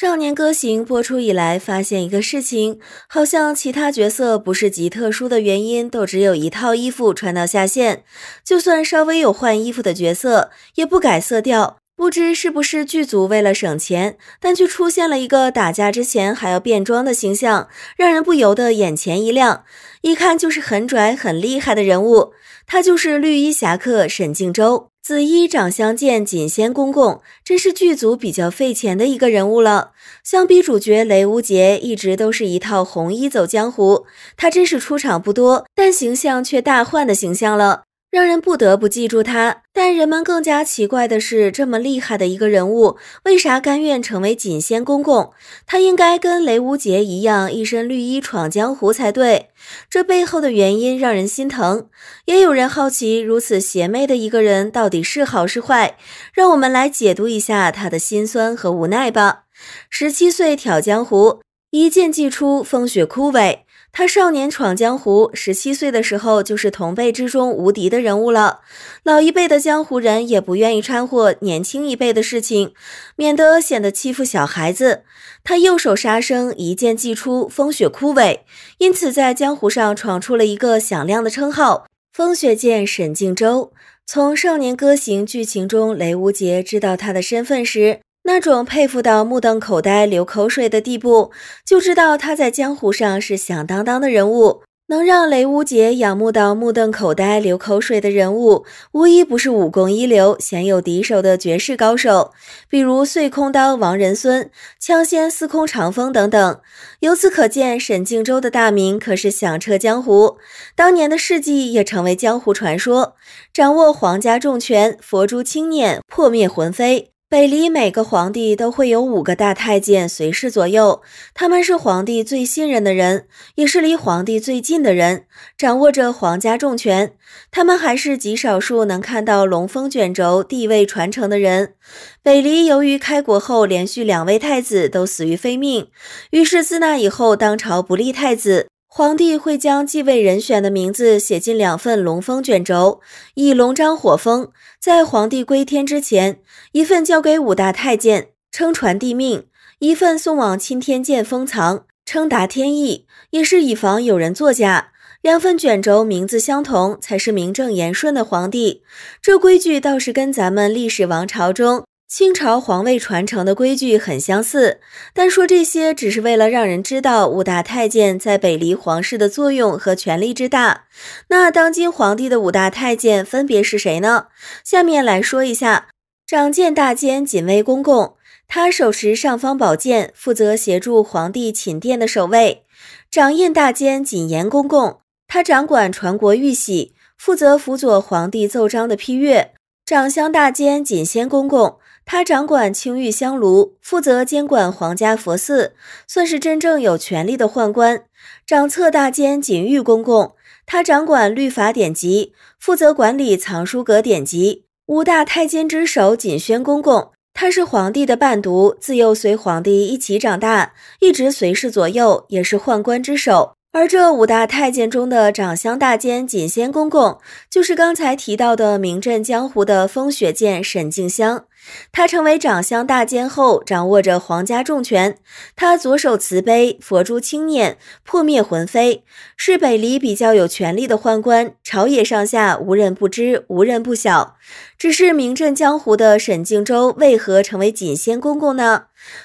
《少年歌行》播出以来，发现一个事情，好像其他角色不是极特殊的原因，都只有一套衣服穿到下线。就算稍微有换衣服的角色，也不改色调。不知是不是剧组为了省钱，但却出现了一个打架之前还要变装的形象，让人不由得眼前一亮。一看就是很拽、很厉害的人物，他就是绿衣侠客沈静州。紫衣长相见锦仙公公，真是剧组比较费钱的一个人物了。相比主角雷无桀，一直都是一套红衣走江湖，他真是出场不多，但形象却大换的形象了。让人不得不记住他，但人们更加奇怪的是，这么厉害的一个人物，为啥甘愿成为锦仙公公？他应该跟雷无桀一样，一身绿衣闯江湖才对。这背后的原因让人心疼。也有人好奇，如此邪魅的一个人，到底是好是坏？让我们来解读一下他的心酸和无奈吧。十七岁挑江湖，一剑既出，风雪枯萎。他少年闯江湖，十七岁的时候就是同辈之中无敌的人物了。老一辈的江湖人也不愿意掺和年轻一辈的事情，免得显得欺负小孩子。他右手杀生，一剑既出，风雪枯萎，因此在江湖上闯出了一个响亮的称号——风雪剑沈静州。从《少年歌行》剧情中，雷无桀知道他的身份时。那种佩服到目瞪口呆、流口水的地步，就知道他在江湖上是响当当的人物。能让雷乌杰仰慕到目瞪口呆、流口水的人物，无一不是武功一流、鲜有敌手的绝世高手，比如碎空刀王仁孙、枪仙司空长风等等。由此可见，沈静州的大名可是响彻江湖，当年的事迹也成为江湖传说。掌握皇家重拳、佛珠轻捻，破灭魂飞。北离每个皇帝都会有五个大太监随侍左右，他们是皇帝最信任的人，也是离皇帝最近的人，掌握着皇家重权。他们还是极少数能看到龙凤卷轴地位传承的人。北离由于开国后连续两位太子都死于非命，于是自那以后，当朝不立太子。皇帝会将继位人选的名字写进两份龙封卷轴，以龙章火封。在皇帝归天之前，一份交给五大太监，称传帝命；一份送往钦天监封藏，称达天意。也是以防有人作假。两份卷轴名字相同，才是名正言顺的皇帝。这规矩倒是跟咱们历史王朝中。清朝皇位传承的规矩很相似，但说这些只是为了让人知道五大太监在北离皇室的作用和权力之大。那当今皇帝的五大太监分别是谁呢？下面来说一下：掌剑大监锦威公公，他手持尚方宝剑，负责协助皇帝寝殿的守卫；掌印大监锦言公公，他掌管传国玉玺，负责辅佐皇帝奏章的批阅；掌相大监锦仙公公。他掌管青玉香炉，负责监管皇家佛寺，算是真正有权力的宦官。掌册大监锦玉公公，他掌管律法典籍，负责管理藏书阁典籍。五大太监之首锦轩公公，他是皇帝的伴读，自幼随皇帝一起长大，一直随侍左右，也是宦官之首。而这五大太监中的掌相大监锦仙公公，就是刚才提到的名震江湖的风雪剑沈静香。他成为长相大奸后，掌握着皇家重权。他左手慈悲佛珠轻念破灭魂飞，是北离比较有权力的宦官，朝野上下无人不知，无人不晓。只是名震江湖的沈静州为何成为锦仙公公呢？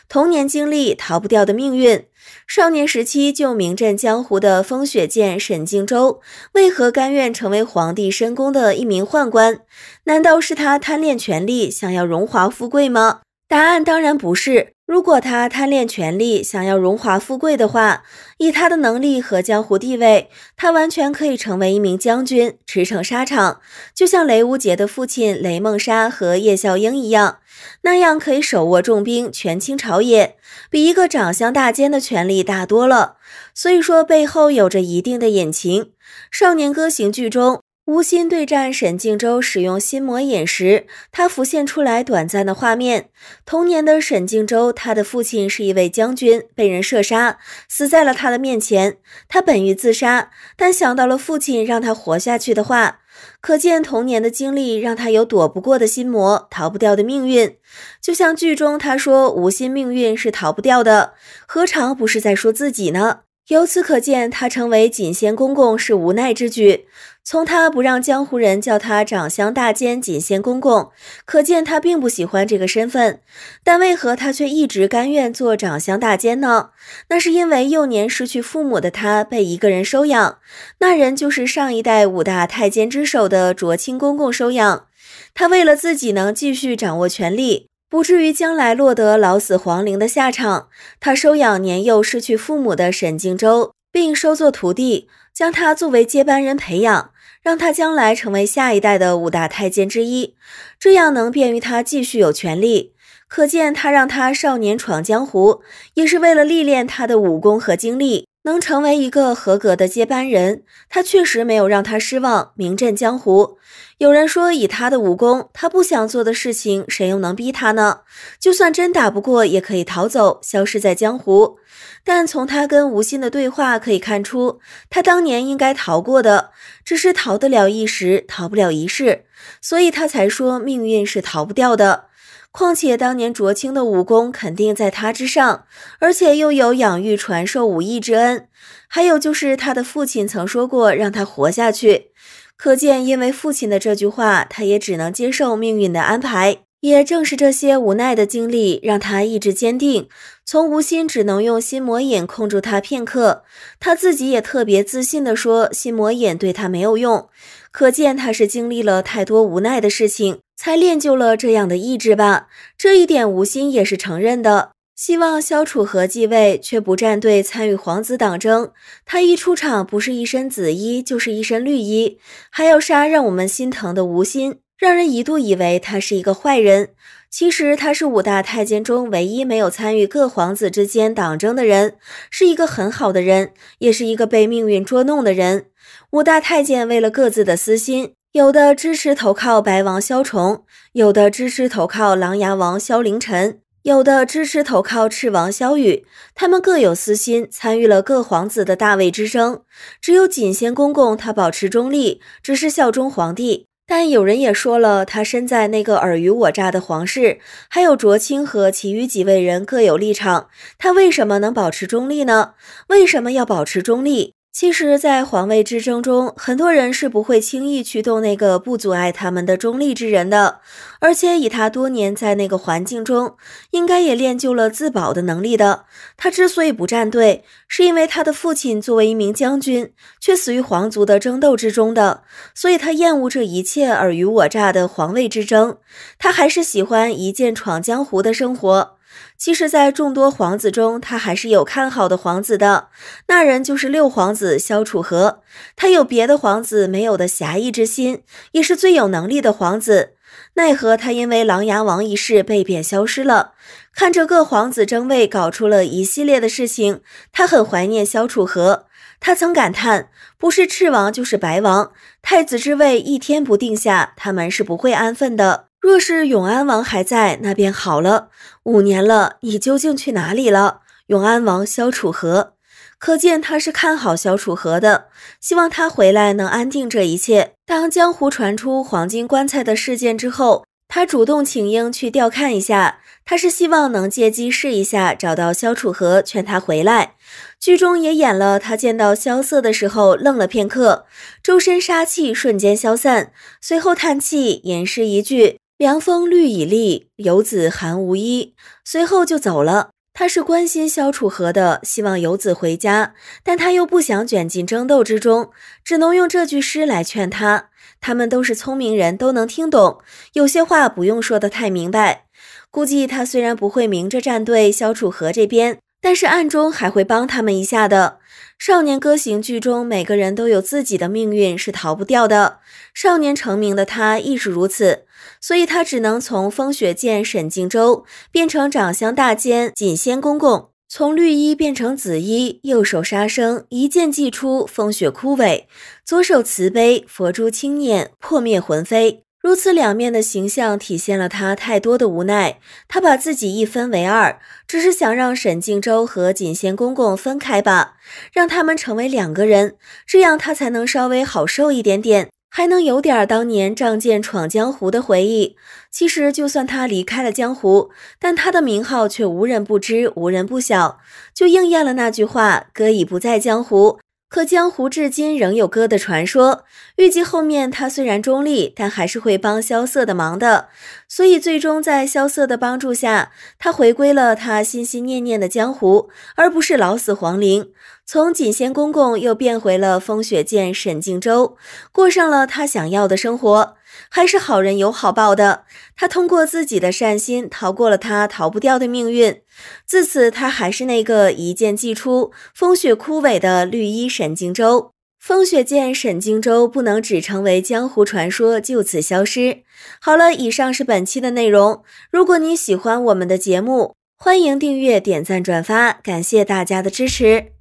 童年经历逃不掉的命运，少年时期就名震江湖的风雪剑沈静州，为何甘愿成为皇帝深宫的一名宦官？难道是他贪恋权力，想要荣华富贵吗？答案当然不是。如果他贪恋权力，想要荣华富贵的话，以他的能力和江湖地位，他完全可以成为一名将军，驰骋沙场，就像雷无桀的父亲雷梦沙和叶笑英一样，那样可以手握重兵，权倾朝野，比一个长相大奸的权力大多了。所以说，背后有着一定的隐情，《少年歌行》剧中。无心对战沈静州，使用心魔眼时，他浮现出来短暂的画面。童年的沈静州，他的父亲是一位将军，被人射杀，死在了他的面前。他本欲自杀，但想到了父亲让他活下去的话，可见童年的经历让他有躲不过的心魔，逃不掉的命运。就像剧中他说“无心命运是逃不掉的”，何尝不是在说自己呢？由此可见，他成为锦贤公公是无奈之举。从他不让江湖人叫他长相大奸锦仙公公，可见他并不喜欢这个身份。但为何他却一直甘愿做长相大奸呢？那是因为幼年失去父母的他被一个人收养，那人就是上一代五大太监之首的卓清公公收养。他为了自己能继续掌握权力，不至于将来落得老死黄陵的下场，他收养年幼失去父母的沈靖州，并收做徒弟，将他作为接班人培养。让他将来成为下一代的五大太监之一，这样能便于他继续有权利。可见，他让他少年闯江湖，也是为了历练他的武功和经历。能成为一个合格的接班人，他确实没有让他失望，名震江湖。有人说，以他的武功，他不想做的事情，谁又能逼他呢？就算真打不过，也可以逃走，消失在江湖。但从他跟吴昕的对话可以看出，他当年应该逃过的，只是逃得了一时，逃不了一世，所以他才说命运是逃不掉的。况且当年卓青的武功肯定在他之上，而且又有养育传授武艺之恩，还有就是他的父亲曾说过让他活下去。可见，因为父亲的这句话，他也只能接受命运的安排。也正是这些无奈的经历，让他意志坚定。从无心只能用心魔眼控住他片刻，他自己也特别自信地说心魔眼对他没有用，可见他是经历了太多无奈的事情。才练就了这样的意志吧，这一点吴昕也是承认的。希望萧楚河继位，却不站队参与皇子党争。他一出场，不是一身紫衣，就是一身绿衣，还要杀让我们心疼的吴昕，让人一度以为他是一个坏人。其实他是五大太监中唯一没有参与各皇子之间党争的人，是一个很好的人，也是一个被命运捉弄的人。五大太监为了各自的私心。有的支持投靠白王萧崇，有的支持投靠琅琊王萧凌晨，有的支持投靠赤王萧羽。他们各有私心，参与了各皇子的大位之争。只有锦贤公公他保持中立，只是效忠皇帝。但有人也说了，他身在那个尔虞我诈的皇室，还有卓清和其余几位人各有立场，他为什么能保持中立呢？为什么要保持中立？其实，在皇位之争中，很多人是不会轻易去动那个不阻碍他们的中立之人的。而且，以他多年在那个环境中，应该也练就了自保的能力的。他之所以不站队，是因为他的父亲作为一名将军，却死于皇族的争斗之中的，所以他厌恶这一切尔虞我诈的皇位之争。他还是喜欢一剑闯江湖的生活。其实，在众多皇子中，他还是有看好的皇子的。那人就是六皇子萧楚河，他有别的皇子没有的侠义之心，也是最有能力的皇子。奈何他因为琅琊王一事被贬消失了。看着各皇子争位，搞出了一系列的事情，他很怀念萧楚河。他曾感叹：“不是赤王，就是白王，太子之位一天不定下，他们是不会安分的。”若是永安王还在，那便好了。五年了，你究竟去哪里了？永安王萧楚河，可见他是看好萧楚河的，希望他回来能安定这一切。当江湖传出黄金棺材的事件之后，他主动请缨去吊看一下，他是希望能借机试一下，找到萧楚河，劝他回来。剧中也演了，他见到萧瑟的时候愣了片刻，周身杀气瞬间消散，随后叹气，吟诗一句。凉风绿以立，游子寒无衣。随后就走了。他是关心萧楚河的，希望游子回家，但他又不想卷进争斗之中，只能用这句诗来劝他。他们都是聪明人，都能听懂。有些话不用说的太明白。估计他虽然不会明着站队萧楚河这边，但是暗中还会帮他们一下的。《少年歌行》剧中每个人都有自己的命运，是逃不掉的。少年成名的他亦是如此。所以他只能从风雪剑沈静州变成长相大奸锦仙公公，从绿衣变成紫衣，右手杀生，一剑祭出，风雪枯萎；左手慈悲，佛珠轻念，破灭魂飞。如此两面的形象，体现了他太多的无奈。他把自己一分为二，只是想让沈静州和锦仙公公分开吧，让他们成为两个人，这样他才能稍微好受一点点。还能有点当年仗剑闯江湖的回忆。其实，就算他离开了江湖，但他的名号却无人不知，无人不晓，就应验了那句话：“哥已不在江湖。”可江湖至今仍有哥的传说，预计后面他虽然中立，但还是会帮萧瑟的忙的。所以最终在萧瑟的帮助下，他回归了他心心念念的江湖，而不是老死黄陵。从锦仙公公又变回了风雪剑沈靖州，过上了他想要的生活。还是好人有好报的，他通过自己的善心逃过了他逃不掉的命运。自此，他还是那个一剑既出，风雪枯萎的绿衣沈荆州。风雪剑沈荆州不能只成为江湖传说，就此消失。好了，以上是本期的内容。如果你喜欢我们的节目，欢迎订阅、点赞、转发，感谢大家的支持。